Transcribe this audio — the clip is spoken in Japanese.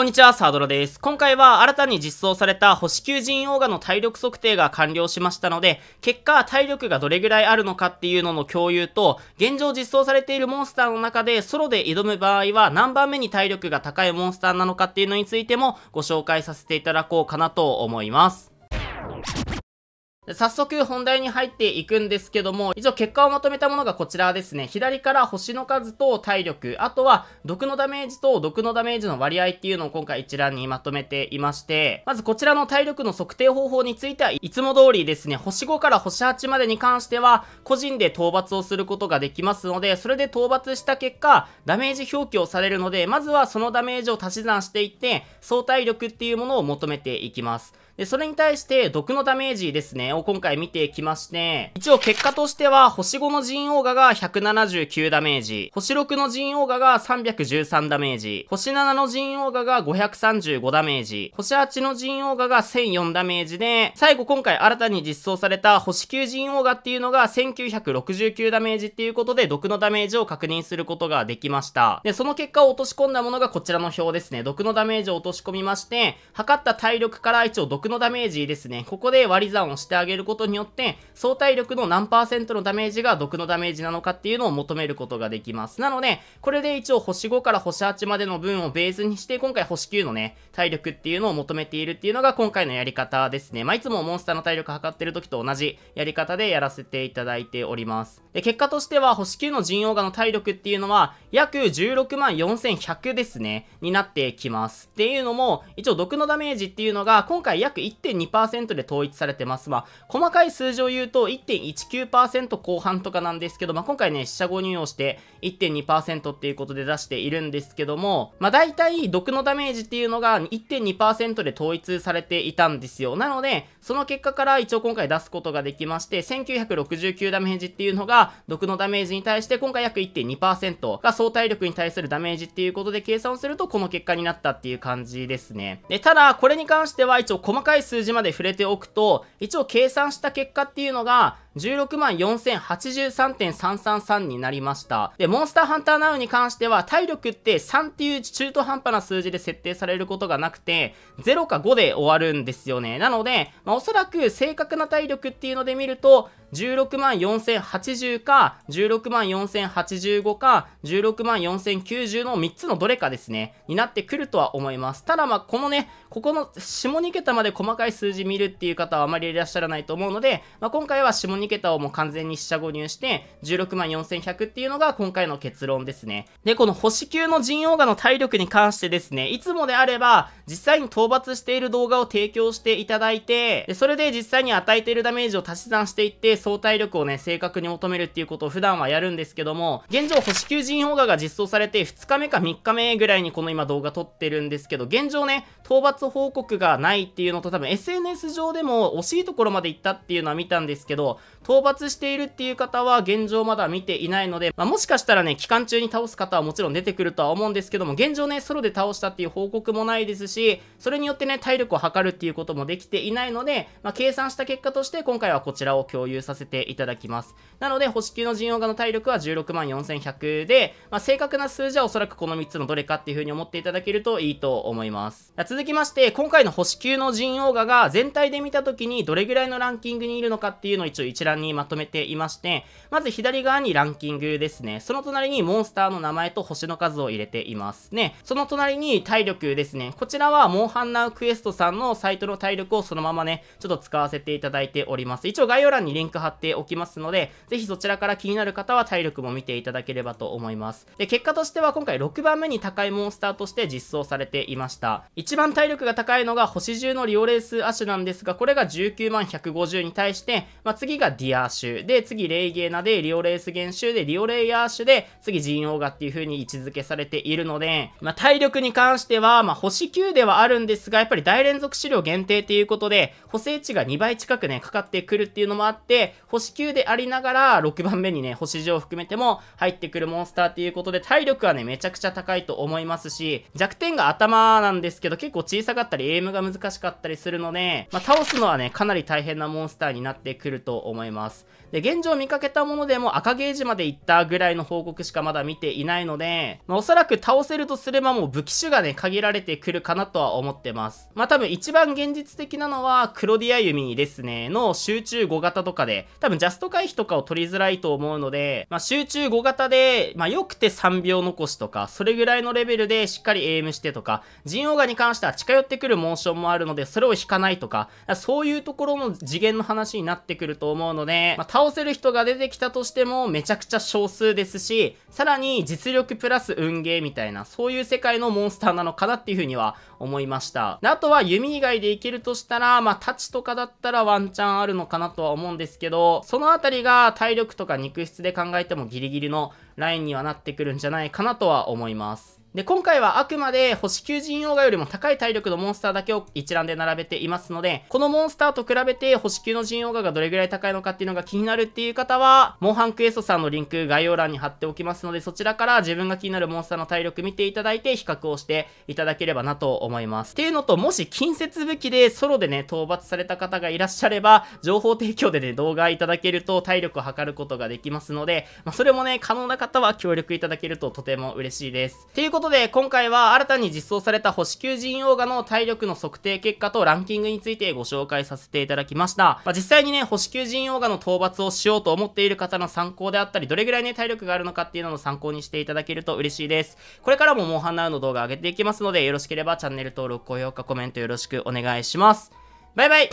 こんにちは、サードラです。今回は新たに実装された星球人オーガの体力測定が完了しましたので、結果体力がどれぐらいあるのかっていうのの共有と、現状実装されているモンスターの中でソロで挑む場合は何番目に体力が高いモンスターなのかっていうのについてもご紹介させていただこうかなと思います。早速本題に入っていくんですけども、一応結果をまとめたものがこちらですね。左から星の数と体力、あとは毒のダメージと毒のダメージの割合っていうのを今回一覧にまとめていまして、まずこちらの体力の測定方法についてはいつも通りですね、星5から星8までに関しては、個人で討伐をすることができますので、それで討伐した結果、ダメージ表記をされるので、まずはそのダメージを足し算していって、相対力っていうものを求めていきます。で、それに対して毒のダメージですね、を今回見ていきまして、一応結果としては、星5の陣ーガが179ダメージ、星6の陣ーガが313ダメージ、星7の陣ーガが535ダメージ、星8の陣ーガが1004ダメージで、最後今回新たに実装された星9陣ーガっていうのが1969ダメージっていうことで、毒のダメージを確認することができました。で、その結果を落とし込んだものがこちらの表ですね。毒のダメージを落とし込みまして、測った体力から一応毒のダメージですね。ここで割り算をしてあげげることによって、相対力の何パーセントのダメージが毒のダメージなのかっていうのを求めることができます。なので、これで一応星5から星8までの分をベースにして、今回星9のね、体力っていうのを求めているっていうのが今回のやり方ですね。まあ、いつもモンスターの体力測ってる時と同じやり方でやらせていただいております。で、結果としては星9の陣王ガの体力っていうのは、約16万4100ですね、になってきます。っていうのも、一応毒のダメージっていうのが、今回約1.2%で統一されてます。まあ、細かい数字を言うと1.19%後半とかなんですけど、まあ、今回ね、試写誤入をして1.2%っていうことで出しているんですけども、まあ、大体毒のダメージっていうのが1.2%で統一されていたんですよ。なので、その結果から一応今回出すことができまして、1969ダメージっていうのが毒のダメージに対して今回約1.2%が相対力に対するダメージっていうことで計算をするとこの結果になったっていう感じですね。で、ただ、これに関しては一応細かい数字まで触れておくと、一応計計算した結果っていうのが、164,083.333になりました。で、モンスターハンターナウに関しては、体力って3っていう中途半端な数字で設定されることがなくて、0か5で終わるんですよね。なので、まあ、おそらく正確な体力っていうので見ると、164,080か、164,085か、164,090の3つのどれかですね、になってくるとは思います。ただまあ、このね、ここの下2桁まで細かい数字見るっていう方はあまりいらっしゃらないと思うので、まあ、今回は下2桁をもう完全に四捨五入して、16万4100っていうのが今回の結論ですね。で、この星級の陣オ画ガの体力に関してですね、いつもであれば、実際に討伐している動画を提供していただいて、でそれで実際に与えているダメージを足し算していって、相対力をね、正確に求めるっていうことを普段はやるんですけども、現状星級陣オ画ガが実装されて2日目か3日目ぐらいにこの今動画撮ってるんですけど、現状ね、討伐報告がないっていうのと多分 SNS 上でも惜しいところまでで行ったっていうのは見たんですけど、討伐しているっていう方は現状まだ見ていないので、まあ、もしかしたらね、期間中に倒す方はもちろん出てくるとは思うんですけども、現状ね、ソロで倒したっていう報告もないですし、それによってね、体力を測るっていうこともできていないので、まあ、計算した結果として今回はこちらを共有させていただきます。なので、星級の陣容画の体力は16万4100で、まあ、正確な数字はおそらくこの3つのどれかっていう風に思っていただけるといいと思います。続きまして、今回の星級の陣容画が全体で見た時にどれぐらいのランキングにいるのかっていうのを一応一覧にまとめていまして、まず左側にランキングですね。その隣にモンスターの名前と星の数を入れていますね。その隣に体力ですね。こちらはモンハンナウクエストさんのサイトの体力をそのままね、ちょっと使わせていただいております。一応概要欄にリンク貼っておきますので、ぜひそちらから気になる方は体力も見ていただければと思います。で、結果としては今回6番目に高いモンスターとして実装されていました。一番体力が高いのが星10のリオレースアシュなんですが、これが19万100 150に対して、まあ、次がディアーシュで、次レイゲーナで、リオレース原種で、リオレイヤーシュで、次ジンオーガっていう風に位置づけされているので、まあ、体力に関しては、まあ、星9ではあるんですが、やっぱり大連続資料限定っていうことで、補正値が2倍近くね、かかってくるっていうのもあって、星9でありながら、6番目にね、星上含めても入ってくるモンスターっていうことで、体力はね、めちゃくちゃ高いと思いますし、弱点が頭なんですけど、結構小さかったり、エイムが難しかったりするので、まあ、倒すのはね、かなり大変変なモンスターになってくると思います。で、現状見かけたものでも赤ゲージまで行ったぐらいの報告しかまだ見ていないので、まあ、おそらく倒せるとすればもう武器種がね、限られてくるかなとは思ってます。まあ、多分一番現実的なのは、クロディア弓ですね、の集中5型とかで、多分ジャスト回避とかを取りづらいと思うので、まあ、集中5型で、まあ、良くて3秒残しとか、それぐらいのレベルでしっかりエイムしてとか、ジンオーガに関しては近寄ってくるモーションもあるので、それを引かないとか、そういうところの次元の話になってくると思うので、まあ、倒せる人が出てきたとしてもめちゃくちゃ少数ですし、さらに実力プラス運ゲーみたいな、そういう世界のモンスターなのかなっていうふうには思いました。であとは弓以外でいけるとしたら、まあ、タチとかだったらワンチャンあるのかなとは思うんですけど、そのあたりが体力とか肉質で考えてもギリギリのラインにはなってくるんじゃないかなとは思います。で、今回はあくまで星球人王画よりも高い体力のモンスターだけを一覧で並べていますので、このモンスターと比べて星球の人王画がどれぐらい高いのかっていうのが気になるっていう方は、モンハンクエストさんのリンク概要欄に貼っておきますので、そちらから自分が気になるモンスターの体力見ていただいて比較をしていただければなと思います。っていうのと、もし近接武器でソロでね、討伐された方がいらっしゃれば、情報提供でね、動画いただけると体力を測ることができますので、まあ、それもね、可能な方は協力いただけるととても嬉しいです。っていうことということで、今回は新たに実装された星球人オーガの体力の測定結果とランキングについてご紹介させていただきました。まあ、実際にね、星球人オーガの討伐をしようと思っている方の参考であったり、どれぐらいね、体力があるのかっていうのを参考にしていただけると嬉しいです。これからもモンハンナウの動画上げていきますので、よろしければチャンネル登録、高評価、コメントよろしくお願いします。バイバイ